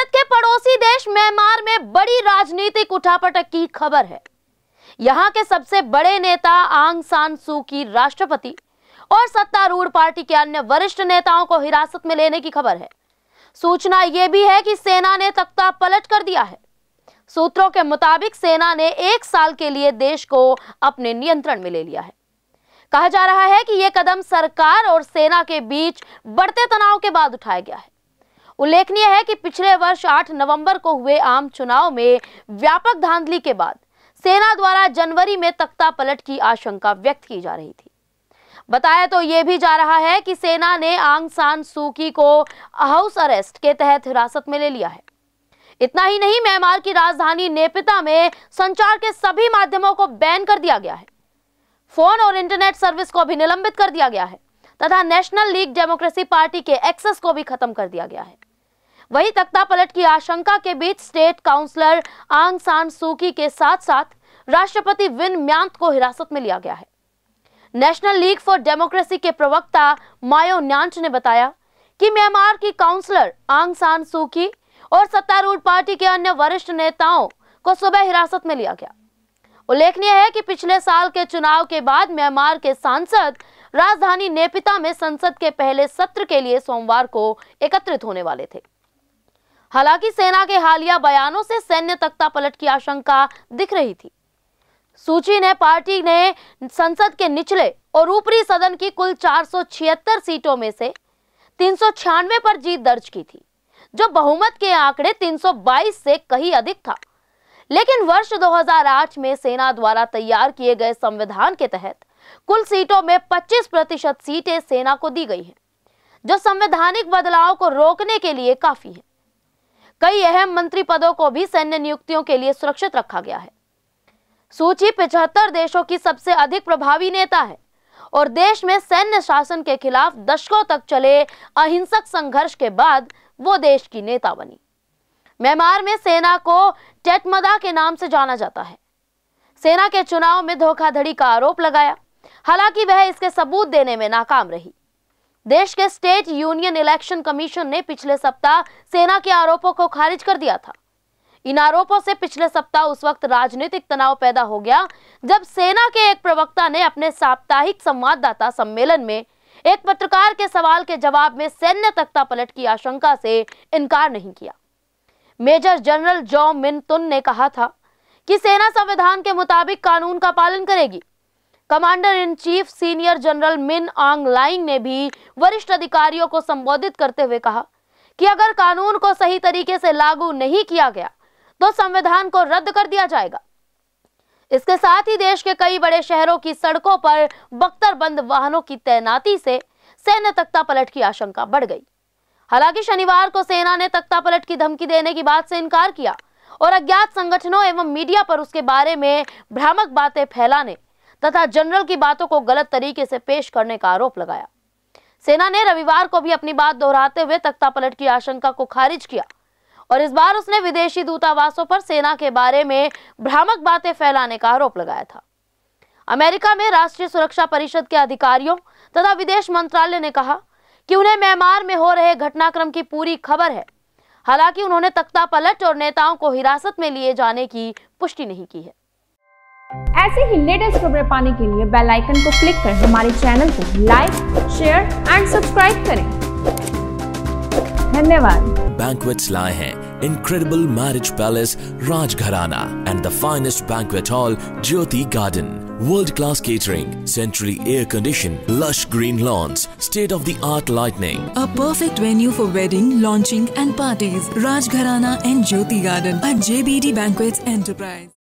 भारत के पड़ोसी देश म्यांमार में बड़ी राजनीतिक उठापटक की खबर है यहां के सबसे बड़े नेता आंग सान सू की राष्ट्रपति और सत्तारूढ़ पार्टी के अन्य वरिष्ठ नेताओं को हिरासत में लेने की खबर है सूचना यह भी है कि सेना ने तख्ता पलट कर दिया है सूत्रों के मुताबिक सेना ने एक साल के लिए देश को अपने नियंत्रण में ले लिया है कहा जा रहा है कि यह कदम सरकार और सेना के बीच बढ़ते तनाव के बाद उठाया गया है उल्लेखनीय है कि पिछले वर्ष 8 नवंबर को हुए आम चुनाव में व्यापक धांधली के बाद सेना द्वारा जनवरी में तख्ता पलट की आशंका व्यक्त की जा रही थी बताया तो यह भी जा रहा है कि सेना ने आंग सान सूकी को हाउस अरेस्ट के तहत हिरासत में ले लिया है इतना ही नहीं म्यांमार की राजधानी नेपिता में संचार के सभी माध्यमों को बैन कर दिया गया है फोन और इंटरनेट सर्विस को भी निलंबित कर दिया गया है तथा नेशनल लीग डेमोक्रेसी पार्टी के एक्सेस को भी खत्म कर दिया गया है वहीं तख्तापलट की आशंका के बीच स्टेट काउंसलर आंग सान सूकी के साथ साथ राष्ट्रपति विन म्यांत को हिरासत में लिया गया है नेशनल लीग फॉर डेमोक्रेसी के प्रवक्ता मायो न्यांच ने बताया कि म्यांमार की काउंसलर आंग सान सूकी और सत्तारूढ़ पार्टी के अन्य वरिष्ठ नेताओं को सुबह हिरासत में लिया गया उल्लेखनीय है कि पिछले साल के चुनाव के बाद म्यांमार के सांसद राजधानी नेपिता में संसद के पहले सत्र के लिए सोमवार को एकत्रित होने वाले थे हालांकि सेना के हालिया बयानों से सैन्य तख्ता पलट की आशंका दिख रही थी सूची ने पार्टी ने संसद के निचले और ऊपरी सदन की कुल चार सीटों में से तीन पर जीत दर्ज की थी जो बहुमत के आंकड़े 322 से कहीं अधिक था लेकिन वर्ष 2008 में सेना द्वारा तैयार किए गए संविधान के तहत कुल सीटों में 25 प्रतिशत सीटें सेना को दी गई हैं जो संवैधानिक बदलाव को रोकने के लिए काफी हैं कई अहम मंत्री पदों को भी सैन्य नियुक्तियों के लिए सुरक्षित रखा गया है सूची पिछहत्तर देशों की सबसे अधिक प्रभावी नेता है और देश में सैन्य शासन के खिलाफ दशकों तक चले अहिंसक संघर्ष के बाद वो देश की नेता बनी म्यांमार में सेना को टेटमदा के नाम से जाना जाता है सेना के चुनाव में धोखाधड़ी का आरोप लगाया हालांकि वह इसके सबूत देने में नाकाम रही देश के स्टेट यूनियन इलेक्शन कमीशन ने पिछले सप्ताह सेना के आरोपों को खारिज कर दिया था इन आरोपों से पिछले सप्ताह उस वक्त राजनीतिक तनाव पैदा हो गया जब सेना के एक प्रवक्ता ने अपने साप्ताहिक संवाददाता सम्मेलन में एक पत्रकार के सवाल के जवाब में सैन्य तख्ता पलट की आशंका से इनकार नहीं किया मेजर जनरल जॉ मिन तुन ने कहा था कि सेना संविधान के मुताबिक कानून का पालन करेगी commander in chief senior general Min Aung lying ने भी वरिष्ठ अधिकारियों को संबोधित करते हुए कहा कि अगर कानून को सही तरीके से लागू नहीं किया गया तो संविधान को रद्द कर दिया जाएगा इसके साथ ही देश के कई बड़े शहरों की सड़कों पर बख्तरबंद वाहनों की तैनाती से सैन्य तख्ता पलट की आशंका बढ़ गई हालांकि शनिवार को सेना ने तख्ता पलट की धमकी देने की बात से इनकार किया और अज्ञात संगठनों एवं मीडिया पर उसके बारे में भ्रामक बातें फैलाने तथा जनरल की बातों को गलत तरीके से पेश करने का आरोप लगाया सेना ने रविवार को भी अपनी बात दोहराते हुए तख्तापलट की आशंका को खारिज किया और इस बार उसने विदेशी दूतावासों पर सेना के बारे में भ्रामक बातें फैलाने का आरोप लगाया था अमेरिका में राष्ट्रीय सुरक्षा परिषद के अधिकारियों तथा विदेश मंत्रालय ने कहा कि उन्हें म्यांमार में हो रहे घटनाक्रम की पूरी खबर है हालांकि उन्होंने तख्ता पलट और नेताओं को हिरासत में लिए जाने की पुष्टि नहीं की है ऐसे ही लेटेस्ट खबरें पाने के लिए बेल आइकन को क्लिक करें हमारे चैनल को लाइक शेयर एंड सब्सक्राइब करें धन्यवाद बैंकवेट्स लाए हैं incredible marriage palace Rajgharana and the finest banquet hall Jyoti garden World-class catering, centrally air-conditioned, lush green lawns, state-of-the-art lighting. A perfect venue for wedding, launching and parties. Rajgharana and Jyoti Garden at JBD Banquets Enterprise.